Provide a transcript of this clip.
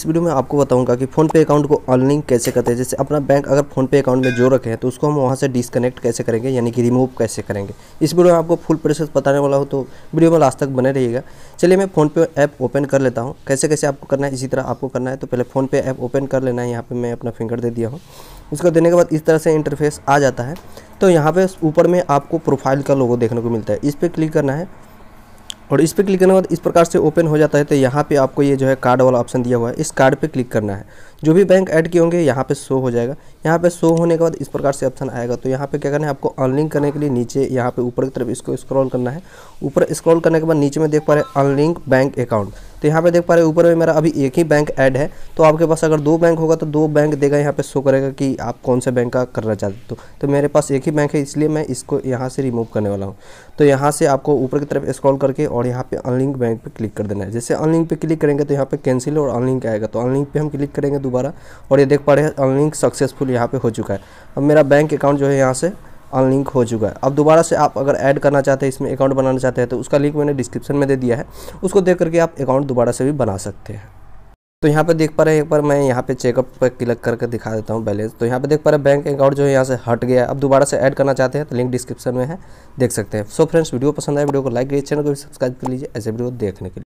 इस वीडियो में आपको बताऊंगा कि फोन पे अकाउंट को अनलिंक कैसे करते हैं जैसे अपना बैंक अगर फोन पे अकाउंट में जो रखे हैं तो उसको हम वहां से डिसकनेक्ट कैसे करेंगे यानी कि रिमूव कैसे करेंगे इस वीडियो में आपको फुल प्रोसेस बताने वाला हो तो वीडियो में लास्ट तक बने रहिएगा चलिए मैं फोन पे ऐप ओपन कर लेता हूँ कैसे कैसे आपको करना है इसी तरह आपको करना है तो पहले फोन पे ऐप ओपन कर लेना है यहाँ पर मैं अपना फिंगर दे दिया हूँ इसको देने के बाद इस तरह से इंटरफेस आ जाता है तो यहाँ पर ऊपर में आपको प्रोफाइल का लोगो देखने को मिलता है इस पर क्लिक करना है और इस पर क्लिक करने के बाद इस प्रकार से ओपन हो जाता है तो यहाँ पे आपको ये जो है कार्ड वाला ऑप्शन दिया हुआ है इस कार्ड पे क्लिक करना है जो भी बैंक ऐड किए होंगे यहाँ पे शो हो जाएगा यहाँ पे शो होने के बाद इस प्रकार से ऑप्शन आएगा तो यहाँ पे क्या करना है आपको अनलिंक करने के लिए नीचे यहाँ पे ऊपर की तरफ इसको स्क्रॉल करना है ऊपर स्क्रॉल करने के बाद नीचे में देख पा रहे अनलिंक बैंक अकाउंट तो यहाँ पे देख पा रहे ऊपर में मेरा अभी एक ही बैंक ऐड है तो आपके पास अगर दो बैंक होगा तो दो बैंक देगा यहाँ पे शो करेगा कि आप कौन से बैंक का करना चाहते हो तो मेरे पास एक ही बैंक है इसलिए मैं इसको यहाँ से रिमूव करने वाला हूँ तो यहाँ से आपको ऊपर की तरफ स्क्रॉल करके और यहाँ पे अनलिंक बैंक पर क्लिक कर देना है जैसे अनलिंक पर क्लिक करेंगे तो यहाँ पर कैंसिल और अनलिंक आएगा तो अनलिंक पर हम क्लिक करेंगे दोबारा और ये देख पा रहे हैं अनलिंक सक्सेसफुल यहाँ पे हो चुका है अब मेरा बैंक अकाउंट जो है यहाँ से अनलिंक हो चुका है अब दोबारा से आप अगर ऐड करना चाहते हैं इसमें अकाउंट बनाना चाहते हैं तो उसका लिंक मैंने डिस्क्रिप्शन में दे दिया है उसको देख करके आप अकाउंट दोबारा से भी बना सकते हैं तो यहाँ पे देख पा रहे हैं एक बार मैं यहाँ पे चेकअप पर क्लिक करके दिखा देता हूँ बैलेंस तो यहाँ पे देख पा रहे हैं बैंक अकाउंट जो है यहाँ से हट गया है अब दोबारा से ऐड करना चाहते हैं तो लिंक डिस्क्रिप्शन में है देख सकते हैं सो फ्रेंड्स वीडियो पसंद आए वीडियो को लाइक करिए चैनल को भी सब्सक्राइब कर लीजिए ऐसे वीडियो देखने के लिए